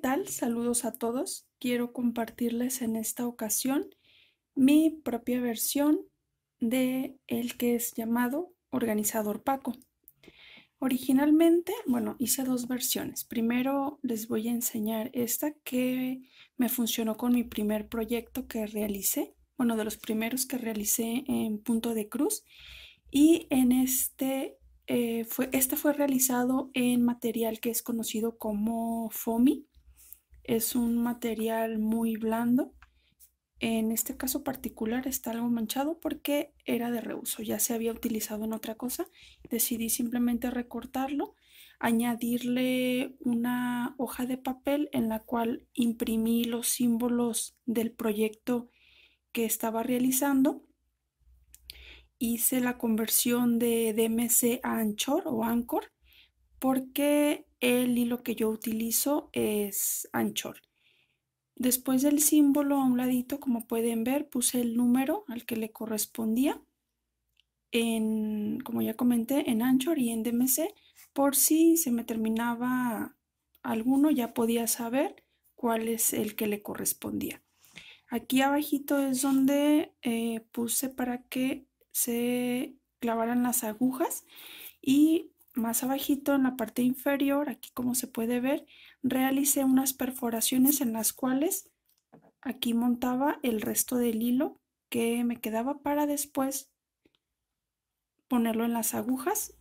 tal? Saludos a todos. Quiero compartirles en esta ocasión mi propia versión de el que es llamado organizador Paco. Originalmente, bueno, hice dos versiones. Primero les voy a enseñar esta que me funcionó con mi primer proyecto que realicé, bueno, de los primeros que realicé en Punto de Cruz. Y en este, eh, fue, este fue realizado en material que es conocido como FOMI, es un material muy blando. En este caso particular está algo manchado porque era de reuso, ya se había utilizado en otra cosa. Decidí simplemente recortarlo, añadirle una hoja de papel en la cual imprimí los símbolos del proyecto que estaba realizando. Hice la conversión de DMC a Anchor o Anchor porque el hilo que yo utilizo es Anchor. Después del símbolo a un ladito, como pueden ver, puse el número al que le correspondía, en, como ya comenté, en Anchor y en DMC, por si se me terminaba alguno, ya podía saber cuál es el que le correspondía. Aquí abajito es donde eh, puse para que se clavaran las agujas y más abajito en la parte inferior, aquí como se puede ver, realicé unas perforaciones en las cuales aquí montaba el resto del hilo que me quedaba para después ponerlo en las agujas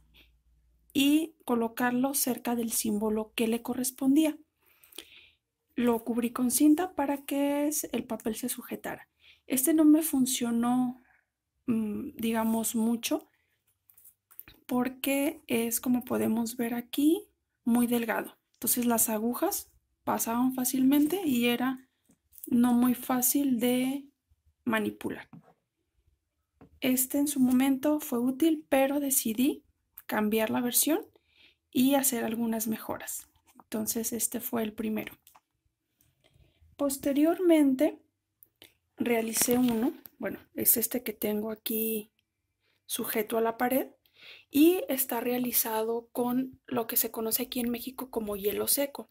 y colocarlo cerca del símbolo que le correspondía. Lo cubrí con cinta para que el papel se sujetara. Este no me funcionó, mm, digamos, mucho porque es como podemos ver aquí, muy delgado. Entonces las agujas pasaban fácilmente y era no muy fácil de manipular. Este en su momento fue útil, pero decidí cambiar la versión y hacer algunas mejoras. Entonces este fue el primero. Posteriormente realicé uno, bueno, es este que tengo aquí sujeto a la pared, y está realizado con lo que se conoce aquí en México como hielo seco.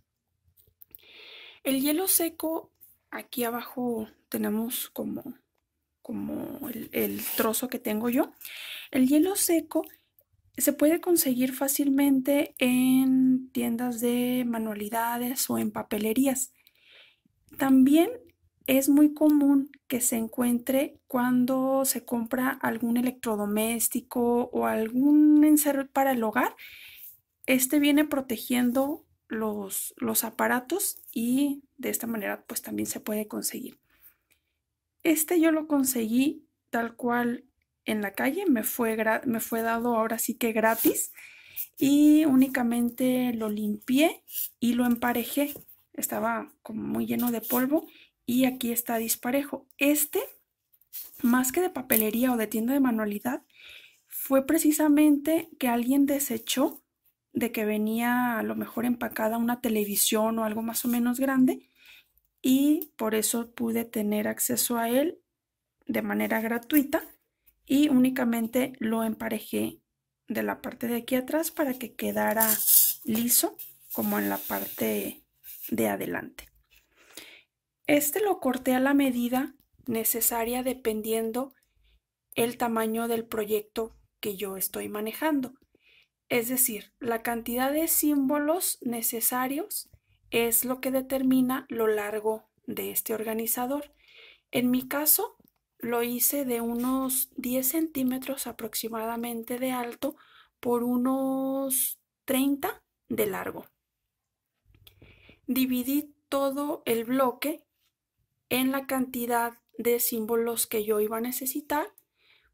El hielo seco, aquí abajo tenemos como, como el, el trozo que tengo yo. El hielo seco se puede conseguir fácilmente en tiendas de manualidades o en papelerías. También es muy común que se encuentre cuando se compra algún electrodoméstico o algún encerro para el hogar. Este viene protegiendo los, los aparatos y de esta manera pues también se puede conseguir. Este yo lo conseguí tal cual en la calle, me fue, me fue dado ahora sí que gratis y únicamente lo limpié y lo emparejé. Estaba como muy lleno de polvo y aquí está disparejo. Este, más que de papelería o de tienda de manualidad, fue precisamente que alguien desechó de que venía a lo mejor empacada una televisión o algo más o menos grande y por eso pude tener acceso a él de manera gratuita y únicamente lo emparejé de la parte de aquí atrás para que quedara liso como en la parte de adelante. Este lo corté a la medida necesaria dependiendo el tamaño del proyecto que yo estoy manejando. Es decir, la cantidad de símbolos necesarios es lo que determina lo largo de este organizador. En mi caso, lo hice de unos 10 centímetros aproximadamente de alto por unos 30 de largo. Dividí todo el bloque en la cantidad de símbolos que yo iba a necesitar.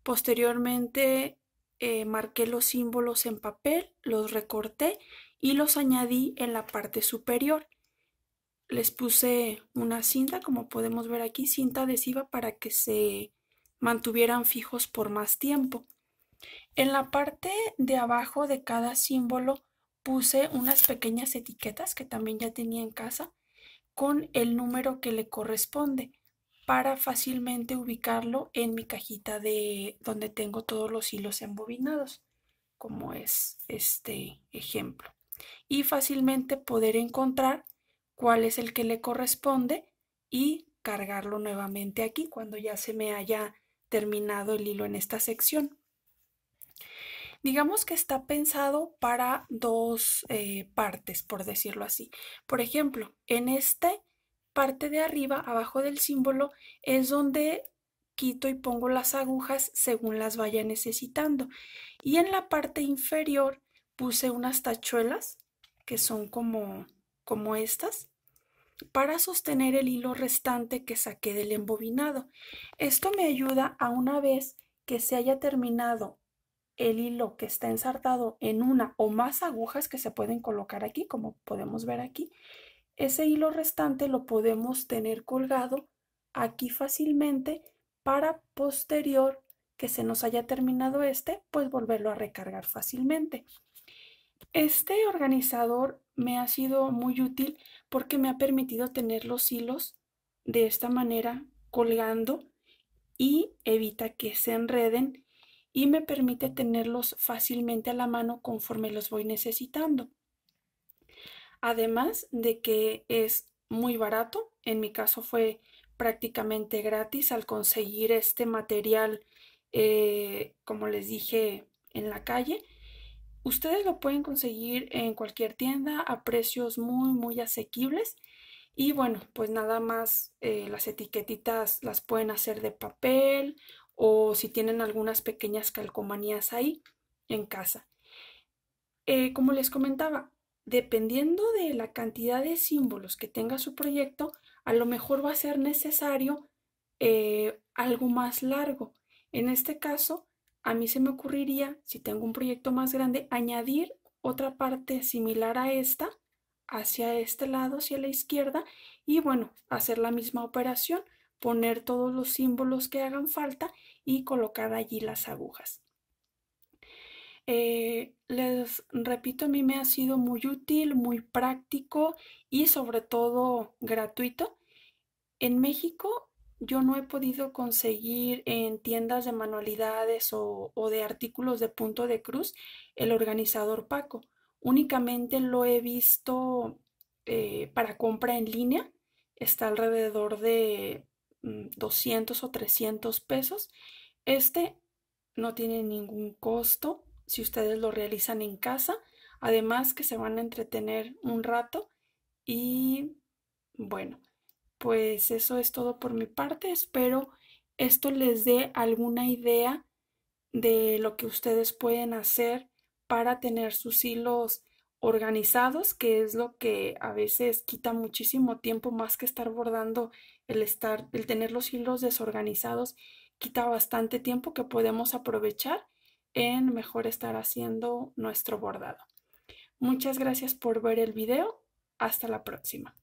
Posteriormente eh, marqué los símbolos en papel, los recorté y los añadí en la parte superior. Les puse una cinta, como podemos ver aquí, cinta adhesiva para que se mantuvieran fijos por más tiempo. En la parte de abajo de cada símbolo puse unas pequeñas etiquetas que también ya tenía en casa con el número que le corresponde para fácilmente ubicarlo en mi cajita de donde tengo todos los hilos embobinados, como es este ejemplo. Y fácilmente poder encontrar cuál es el que le corresponde y cargarlo nuevamente aquí cuando ya se me haya terminado el hilo en esta sección digamos que está pensado para dos eh, partes, por decirlo así. Por ejemplo, en esta parte de arriba, abajo del símbolo, es donde quito y pongo las agujas según las vaya necesitando. Y en la parte inferior puse unas tachuelas que son como, como estas para sostener el hilo restante que saqué del embobinado. Esto me ayuda a una vez que se haya terminado el hilo que está ensartado en una o más agujas que se pueden colocar aquí, como podemos ver aquí, ese hilo restante lo podemos tener colgado aquí fácilmente para posterior que se nos haya terminado este, pues volverlo a recargar fácilmente. Este organizador me ha sido muy útil porque me ha permitido tener los hilos de esta manera colgando y evita que se enreden y me permite tenerlos fácilmente a la mano conforme los voy necesitando. Además de que es muy barato, en mi caso fue prácticamente gratis al conseguir este material, eh, como les dije, en la calle. Ustedes lo pueden conseguir en cualquier tienda a precios muy, muy asequibles. Y bueno, pues nada más eh, las etiquetitas las pueden hacer de papel o si tienen algunas pequeñas calcomanías ahí en casa. Eh, como les comentaba, dependiendo de la cantidad de símbolos que tenga su proyecto, a lo mejor va a ser necesario eh, algo más largo. En este caso, a mí se me ocurriría, si tengo un proyecto más grande, añadir otra parte similar a esta hacia este lado, hacia la izquierda, y bueno, hacer la misma operación poner todos los símbolos que hagan falta y colocar allí las agujas. Eh, les repito, a mí me ha sido muy útil, muy práctico y sobre todo gratuito. En México yo no he podido conseguir en tiendas de manualidades o, de artículos de punto de cruz el organizador Paco. Únicamente lo he visto eh, para compra en línea. Está alrededor de 200 mm, o 300 pesos. Este no tiene ningún costo si ustedes lo realizan en casa. Además que se van a entretener un rato y bueno, pues eso es todo por mi parte. Espero esto les dé alguna idea de lo que ustedes pueden hacer para tener sus hilos organizados, que es lo que a veces quita muchísimo tiempo más que estar bordando, el estar, el tener los hilos desorganizados quita bastante tiempo que podemos aprovechar en mejor estar haciendo nuestro bordado. Muchas gracias por ver el video. Hasta la próxima.